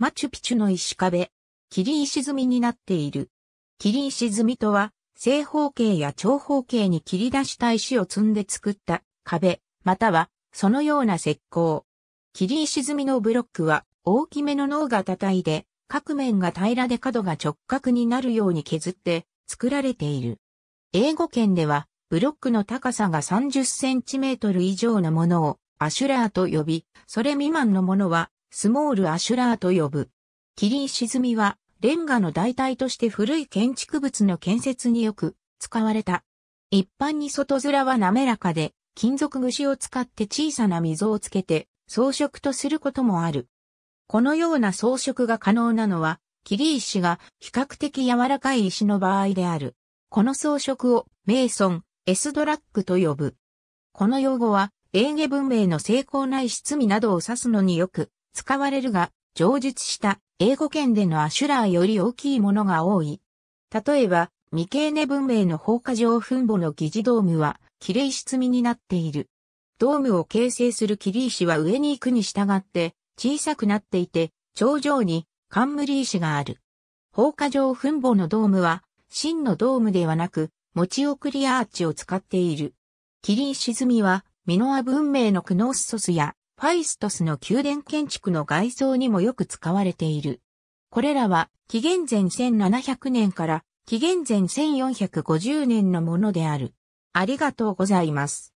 マチュピチュの石壁。霧石積みになっている。霧石積みとは、正方形や長方形に切り出した石を積んで作った壁、またはそのような石膏。霧石積みのブロックは大きめの脳が叩いて、各面が平らで角が直角になるように削って作られている。英語圏では、ブロックの高さが30センチメートル以上のものをアシュラーと呼び、それ未満のものはスモールアシュラーと呼ぶ。キリン沈みは、レンガの代替として古い建築物の建設によく使われた。一般に外面は滑らかで、金属串を使って小さな溝をつけて装飾とすることもある。このような装飾が可能なのは、キリ石が比較的柔らかい石の場合である。この装飾をメイソン、エスドラッグと呼ぶ。この用語は、英下文明の成功な石積みなどを指すのによく使われるが、上述した英語圏でのアシュラーより大きいものが多い。例えば、ミケーネ文明の放火状墳墓の疑似ドームは、キレイ積みになっている。ドームを形成するキリ石は上に行くに従って小さくなっていて、頂上に冠石がある。放火状墳墓のドームは、真のドームではなく、持ち送りアーチを使っている。キリ石積みは、ミノア文明のクノースソスやファイストスの宮殿建築の外装にもよく使われている。これらは、紀元前1700年から紀元前1450年のものである。ありがとうございます。